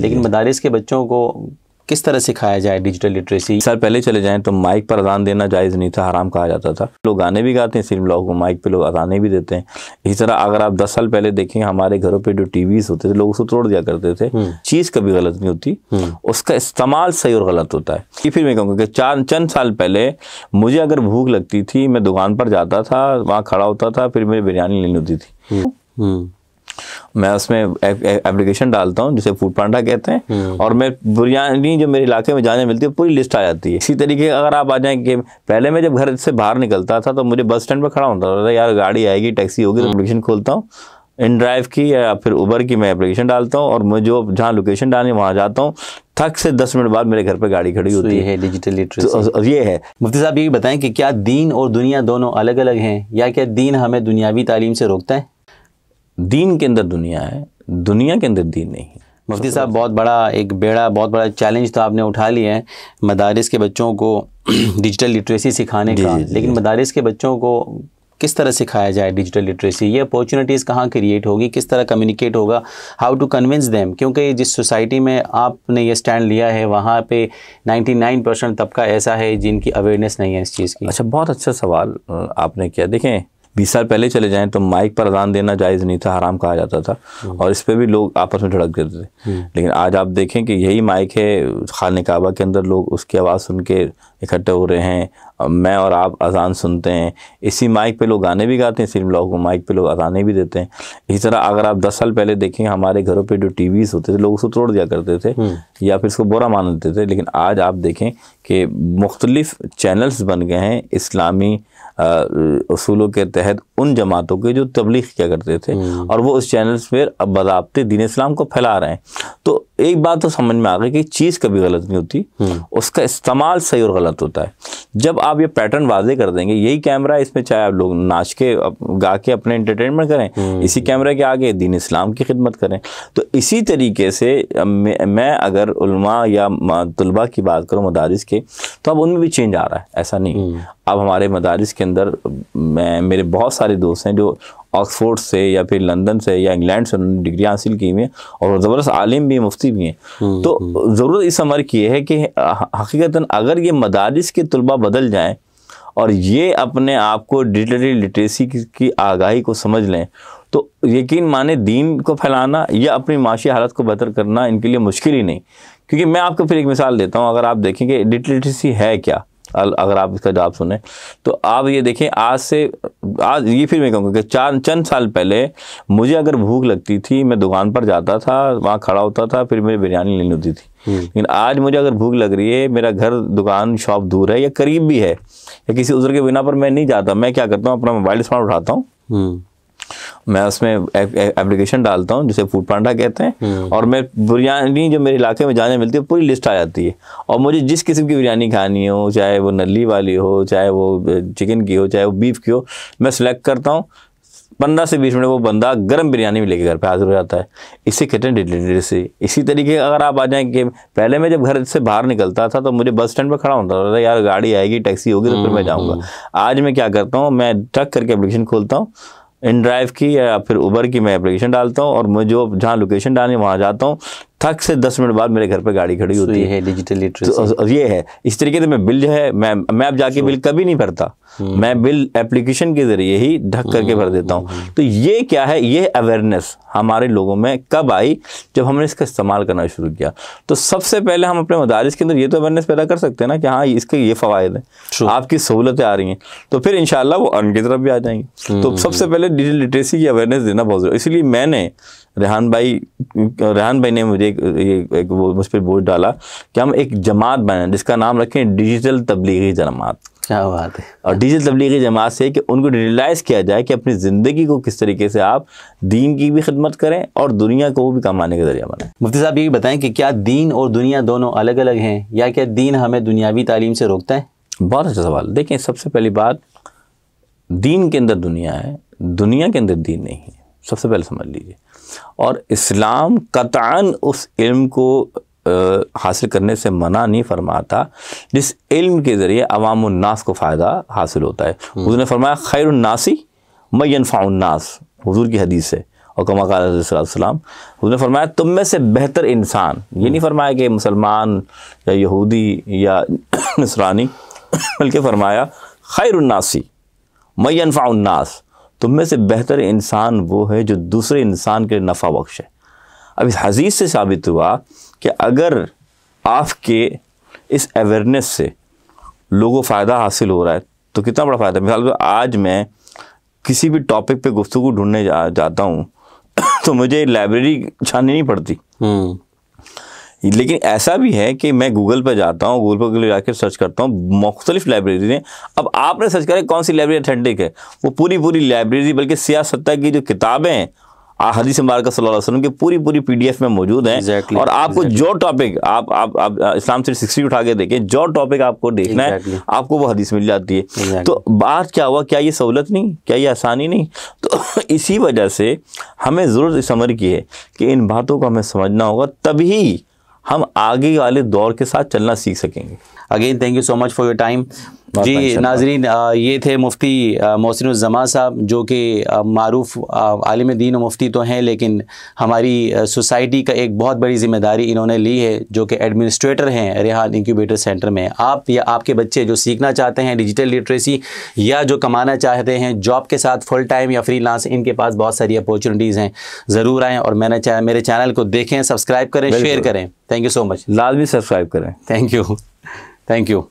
लेकिन मदारस के बच्चों को किस तरह सिखाया जाए डिजिटल लिटरेसी सर पहले चले जाएं तो माइक पर अजान देना जायज़ नहीं था हराम कहा जाता था लोग गाने भी गाते हैं सिर्फ को माइक पे लोग अजाने भी देते हैं इसी तरह अगर आप दस साल पहले देखें हमारे घरों पे जो टीवी होते थे लोग उसको तोड़ दिया करते थे हम्म। चीज़ कभी गलत नहीं होती हम्म। उसका इस्तेमाल सही और गलत होता है कि फिर मैं कहूँगा कि चार चंद साल पहले मुझे अगर भूख लगती थी मैं दुकान पर जाता था वहाँ खड़ा होता था फिर मेरी बिरयानी लेनी होती थी हम्म। मैं उसमें एप्लीकेशन डालता हूँ जिसे फूड पांडा कहते हैं हम्म। और मैं बिरयानी जो मेरे इलाके में जाने मिलती है पूरी लिस्ट आ जाती है इसी तरीके अगर आप आ जाएं कि पहले मैं जब घर से बाहर निकलता था तो मुझे बस स्टैंड पर खड़ा होता था यार गाड़ी आएगी टैक्सी होगी तो एप्लीकेशन हम्म। खोलता हूँ इन ड्राइव की या फिर उबर की मैं एप्लीकेशन डालता हूँ और मैं जो जहाँ लोकेशन डालनी वहाँ जाता हूँ थक से दस मिनट बाद मेरे घर पर गाड़ी खड़ी होती है डिजिटल लिटरेसी तो, ये है मुफ्ती साहब ये बताएं कि क्या दीन और दुनिया दोनों अलग अलग हैं या क्या दीन हमें दुनियावी तालीम से रोकता है दीन के अंदर दुनिया है दुनिया के अंदर दीन नहीं है मुफ्ती साहब बहुत बड़ा एक बेड़ा बहुत बड़ा चैलेंज तो आपने उठा लिया है मदारस के बच्चों को डिजिटल लिटरेसी सिखाने का लेकिन मदारस के बच्चों को किस तरह सिखाया जाए डिजिटल लिटरेसी ये अपॉर्चुनिटीज़ कहाँ क्रिएट होगी किस तरह कम्युनिकेट होगा हाउ टू कन्विंस देम क्योंकि जिस सोसाइटी में आपने ये स्टैंड लिया है वहाँ पे 99 परसेंट तबका ऐसा है जिनकी अवेयरनेस नहीं है इस चीज़ की अच्छा बहुत अच्छा सवाल आपने किया देखें बीस साल पहले चले जाएं तो माइक पर अजान देना जायज़ नहीं था हराम कहा जाता था हम्म। और इस पर भी लोग आपस में झड़क देते थे हम्म। लेकिन आज आप देखें कि यही माइक है खान काबा के अंदर लोग उसकी आवाज़ सुन के इकट्ठे हो रहे हैं मैं और आप अजान सुनते हैं इसी माइक पे लोग गाने भी गाते हैं सिर्फ लोगों माइक पे लोग अजाने भी देते हैं इसी तरह अगर आप दस साल पहले देखें हमारे घरों पे जो टीवीज होते थे लोग उसको तोड़ दिया करते थे हम्म। या फिर इसको बुरा मान लेते थे लेकिन आज आप देखें कि मुख्तलिफ चैनल्स बन गए हैं इस्लामी असूलों के तहत उन जमातों के जो तबलीग किया करते थे हम्म। और वो उस चैनल्स पर अब बदाबते दीन इस्लाम को फैला रहे हैं तो एक बात तो समझ में आ गई कि चीज़ कभी गलत नहीं होती हम्म। उसका इस्तेमाल सही और गलत गलत होता है जब आप ये पैटर्न वाजे कर देंगे यही कैमरा इसमें चाहे आप लोग नाच के गा के अपने इंटरटेनमेंट करें हम्म। इसी कैमरे के आगे दीन इस्लाम की खिदमत करें तो इसी तरीके से मैं अगर उलमा या तलबा की बात करूँ मदारस के तो अब उनमें भी चेंज आ रहा है ऐसा नहीं हम्म। अब हमारे मदारस के अंदर मैं मेरे बहुत सारे दोस्त हैं जो ऑक्सफोर्ड से या फिर लंदन से या इंग्लैंड से उन्होंने डिग्रियाँ हासिल की हुई हैं और ज़बरदस्त आलिम भी मुफ्ती भी हैं हम्म, तो हम्म। ज़रूरत इस अमर की है कि हकीकता अगर ये मदारस के तलबा बदल जाएँ और ये अपने आप को डिजिटली लिटरेसी की, आगाही को समझ लें तो यकीन माने दीन को फैलाना या अपनी माशी हालत को बेहतर करना इनके लिए मुश्किल ही नहीं क्योंकि मैं आपको फिर एक मिसाल देता हूँ अगर आप देखेंगे कि डिजिटल लिटरेसी है क्या अगर आप इसका जवाब सुने तो आप ये देखें आज से आज ये फिर मैं कहूँगा कि चार चंद साल पहले मुझे अगर भूख लगती थी मैं दुकान पर जाता था वहाँ खड़ा होता था फिर मेरी बिरयानी लेनी होती थी हम्म। लेकिन आज मुझे अगर भूख लग रही है मेरा घर दुकान शॉप दूर है या करीब भी है या किसी उजर के बिना पर मैं नहीं जाता मैं क्या करता हूँ अपना मोबाइल स्मार्ट उठाता हूँ हम्म। मैं उसमें एप्लीकेशन डालता हूँ जिसे फूड पांडा कहते हैं हम्म। और मैं बिरयानी जो मेरे इलाके में जाने मिलती है पूरी लिस्ट आ जाती है और मुझे जिस किस्म की बिरयानी खानी हो चाहे वो नली वाली हो चाहे वो चिकन की हो चाहे वो बीफ की हो मैं सिलेक्ट करता हूँ पंद्रह से बीस मिनट वो बंदा गर्म बिरयानी भी लेके घर पे हाजिर हो जाता है इसे कहते हैं डिलीवरी इसी तरीके अगर आप आ जाएं कि पहले मैं जब घर से बाहर निकलता था तो मुझे बस स्टैंड पर खड़ा होता था यार गाड़ी आएगी टैक्सी होगी तो फिर मैं जाऊँगा हम्म। आज मैं क्या करता हूँ मैं ट्रक करके एप्लीकेशन खोलता हूँ इन ड्राइव की या फिर उबर की मैं एप्लीकेशन डालता हूँ और मैं जो जहाँ लोकेशन डाली वहाँ जाता हूँ थक से दस मिनट बाद मेरे घर पर गाड़ी खड़ी होती है डिजिटल लिटरेसी तो ये है इस तरीके से मैं बिल जो है मैं मैं अब जाके बिल कभी नहीं भरता hmm। मैं बिल एप्लीकेशन के जरिए ही ढक करके hmm। भर देता हूँ hmm। तो ये क्या है ये अवेयरनेस हमारे लोगों में कब आई जब हमने इसका इस्तेमाल करना शुरू किया तो सबसे पहले हम अपने मदारस के अंदर ये तो अवेयरनेस पैदा कर सकते हैं ना कि हाँ इसके ये फ़वाद हैं आपकी सहूलतें आ रही हैं तो फिर इन वो अन की तरफ भी आ जाएंगी तो सबसे पहले डिजिटल लिटरेसी की अवेयरनेस देना बहुत जरूरी इसलिए मैंने रेहान भाई रेहान भाई ने मुझे एक ये एक वो मुझ पर बोझ डाला कि हम एक जमात बनाए जिसका नाम रखें डिजिटल तबलीगी जमात क्या बात है और डिजिटल तबलीगी जमात से कि उनको रियलाइज़ किया जाए कि अपनी ज़िंदगी को किस तरीके से आप दीन की भी खिदमत करें और दुनिया को भी कमाने का जरिया बनाएं मुफ्ती साहब ये बताएं कि क्या दीन और दुनिया दोनों अलग अलग हैं या क्या दीन हमें दुनियावी तालीम से रोकता है बहुत अच्छा सवाल देखें सबसे पहली बात दीन के अंदर दुनिया है दुनिया के अंदर दीन नहीं है सबसे पहले समझ लीजिए और इस्लाम कतान उस इल्म को आ, हासिल करने से मना नहीं फरमाता जिस इल्म के ज़रिए अवामनास को फ़ायदा हासिल होता है उसने हम्म। फरमाया खैरनासी मैनफ़ाउन्नास हजूर की हदीस है और कमा कमाकाम उसने फरमाया तुम में से बेहतर इंसान ये नहीं हम्म। फरमाया कि मुसलमान या यहूदी या नसरानी बल्कि फरमाया खैरनासी मैनफ़ाउन्नास तुम में से बेहतर इंसान वो है जो दूसरे इंसान के नफ़ा बख्श है अब इस हज़ीज़ से साबित हुआ कि अगर आपके इस अवेयरनेस से लोगों को फ़ायदा हासिल हो रहा है तो कितना बड़ा फ़ायदा मिसाल आज मैं किसी भी टॉपिक पे गुफ्तु ढूंढने जा, जाता हूँ तो मुझे लाइब्रेरी छाननी नहीं पड़ती हम्म। लेकिन ऐसा भी है कि मैं गूगल पर जाता हूँ गूगल पर जाकर सर्च करता हूँ मुख्तलिफ लाइब्रेरी ने अब आपने सर्च करें कौन सी लाइब्रेरी अथेंटिक है वो पूरी पूरी लाइब्रेरी बल्कि सियासत्ता की जो किताबें हैं हदीस मार्क सल्लल्लाहु अलैहि वसल्लम की पूरी पूरी पीडीएफ में मौजूद है exactly, और आपको exactly. जो टॉपिक आप आप, आप इस्लाम से सिक्सटी उठा के देखें जो टॉपिक आपको देखना exactly. है आपको वो हदीस मिल जाती है exactly. तो बात क्या हुआ क्या ये सहूलत नहीं क्या ये आसानी नहीं तो इसी वजह से हमें ज़रूरत इस समर की है कि इन बातों को हमें समझना होगा तभी हम आगे वाले दौर के साथ चलना सीख सकेंगे again thank you so much for your time जी नाजरीन ये थे मुफ्ती मोहसिनज़मा साहब जो कि मरूफ आलिम दीन मुफ्ती तो हैं लेकिन हमारी सोसाइटी का एक बहुत बड़ी ज़िम्मेदारी इन्होंने ली है जो कि एडमिनिस्ट्रेटर हैं रेहान इंक्यूबेटर सेंटर में आप या आपके बच्चे जो सीखना चाहते हैं डिजिटल लिटरेसी या जो कमाना चाहते हैं जॉब के साथ फुल टाइम या फ्री इनके पास बहुत सारी अपॉर्चुनिटीज़ हैं ज़रूर आएँ और मैंने मेरे चैनल को देखें सब्सक्राइब करें शेयर करें थैंक यू सो मच लाजमी सब्सक्राइब करें थैंक यू थैंक यू